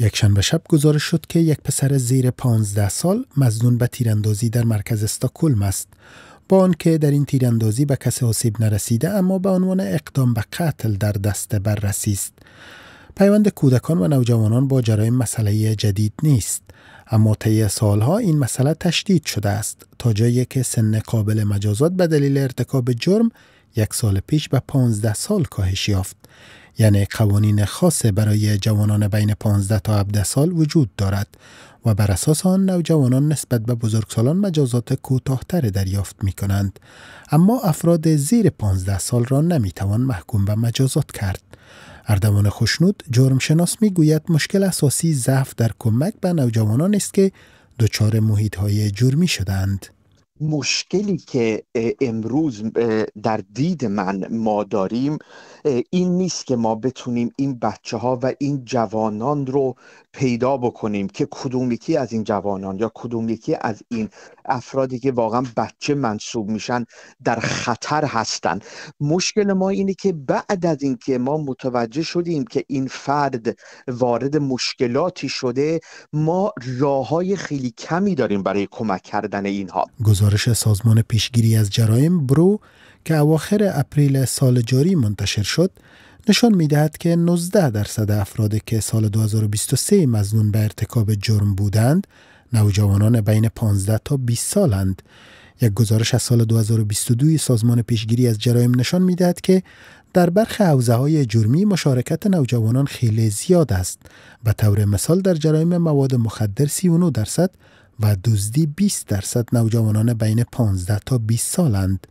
یکشنبه شب گزارش شد که یک پسر زیر 15 سال مزنون به تیراندازی در مرکز استاکولم است با آنکه در این تیراندازی به کسی آسیب نرسیده اما به عنوان اقدام به قتل در دست بررسی است پیوند کودکان و نوجوانان با جرایم مسئله جدید نیست اما طی سالها این مسئله تشدید شده است تا جایی که سن قابل مجازات به دلیل ارتکاب جرم یک سال پیش به 15 سال کاهش یافت یعنی قوانین خاص برای جوانان بین 15 تا 17 سال وجود دارد و بر اساس آن نوجوانان نسبت به بزرگسالان مجازات کوتاهتر دریافت می کنند اما افراد زیر 15 سال را نمی توان محکوم به مجازات کرد اردوان خوشنود جرمشناس می گوید مشکل اساسی ضعف در کمک به نوجوانان است که دچار محیط های جرمی شدند. مشکلی که امروز در دید من ما داریم این نیست که ما بتونیم این بچه ها و این جوانان رو پیدا بکنیم که کدوم یکی از این جوانان یا کدوم یکی از این افرادی که واقعا بچه منصوب میشن در خطر هستند مشکل ما اینه که بعد از اینکه ما متوجه شدیم که این فرد وارد مشکلاتی شده ما راههای خیلی کمی داریم برای کمک کردن اینها گزارش سازمان پیشگیری از جرایم برو که اواخر اپریل سال جاری منتشر شد نشان میدهد که 19 درصد افراد که سال 2023 مزنون به ارتکاب جرم بودند نوجوانان بین 15 تا 20 سالند یک گزارش از سال 2022 سازمان پیشگیری از جرایم نشان میدهد که در برخی حوزه های جرمی مشارکت نوجوانان خیلی زیاد است به طور مثال در جرایم مواد مخدر 39 درصد و دزدی 20 درصد نوجوانان بین 15 تا 20 سالند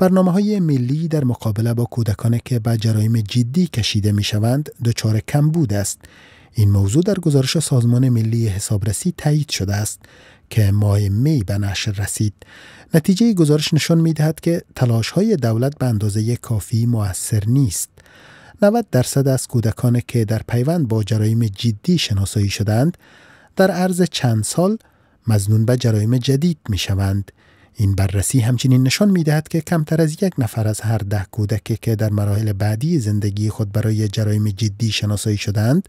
برنامه های ملی در مقابله با کودکانی که به جرایم جدی کشیده می شوند دچار بود است. این موضوع در گزارش سازمان ملی حسابرسی تایید شده است که ماه می به نشر رسید. نتیجه گزارش نشان می دهد که تلاش های دولت به اندازه کافی موثر نیست. 90 درصد از کودکان که در پیوند با جرایم جدی شناسایی شدند در عرض چند سال مزنون به جرایم جدید می شوند. این بررسی همچنین نشان می دهد که کمتر از یک نفر از هر ده کودکی که در مراحل بعدی زندگی خود برای جرایم جدی شناسایی شدند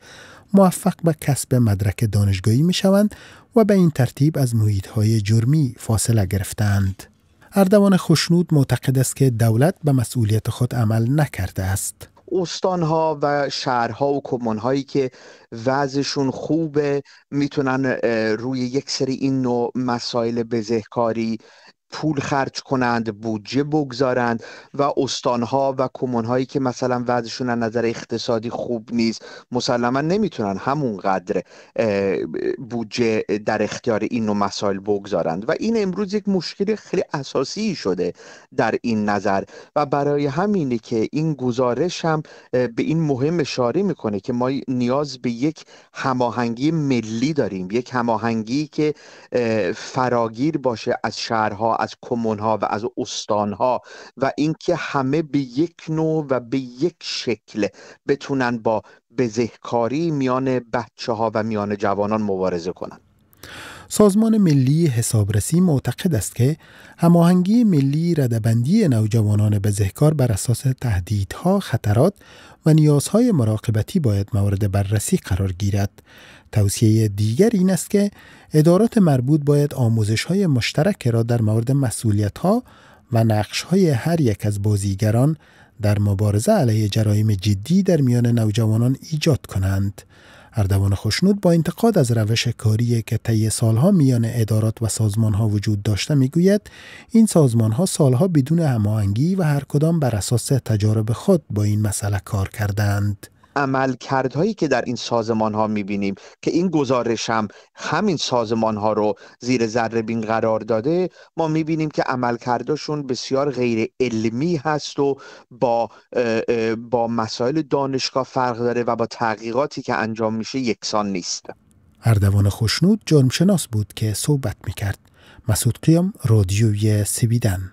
موفق به کسب مدرک دانشگاهی می شوند و به این ترتیب از محیط های جرمی فاصله گرفتند. اردوان خوشنود معتقد است که دولت به مسئولیت خود عمل نکرده است. ها و شهرها و هایی که وضعشون خوبه میتونن روی یک سری این نوع مسائل بزهکاری پول خرج کنند بودجه بگذارند و استانها و کمونهایی که مثلا وضعشون از نظر اقتصادی خوب نیست مسلما نمیتونن همونقدر بودجه در اختیار این نوع مسائل بگذارند و این امروز یک مشکل خیلی اساسی شده در این نظر و برای همینه که این گزارش هم به این مهم اشاره میکنه که ما نیاز به یک هماهنگی ملی داریم یک هماهنگی که فراگیر باشه از شهرها از کمون ها و از استان ها و اینکه همه به یک نوع و به یک شکل بتونن با بزهکاری میان بچه ها و میان جوانان مبارزه کنن سازمان ملی حسابرسی معتقد است که هماهنگی ملی ردبندی نوجوانان بزهکار بر اساس تهدیدها، خطرات و نیازهای مراقبتی باید مورد بررسی قرار گیرد. توصیه دیگر این است که ادارات مربوط باید آموزش های مشترک را در مورد مسئولیت ها و نقش های هر یک از بازیگران در مبارزه علیه جرایم جدی در میان نوجوانان ایجاد کنند. اردوان خوشنود با انتقاد از روش کاری که طی سالها میان ادارات و سازمانها وجود داشته میگوید این سازمانها سالها بدون هماهنگی و هر کدام بر اساس تجارب خود با این مسئله کار کردند. عملکردهایی که در این سازمان ها میبینیم که این گزارش هم همین سازمان ها رو زیر ذره بین قرار داده ما میبینیم که عملکردشون بسیار غیر علمی هست و با با مسائل دانشگاه فرق داره و با تحقیقاتی که انجام میشه یکسان نیست اردوان خوشنود جرمشناس بود که صحبت میکرد مسعود قیام رادیوی سویدن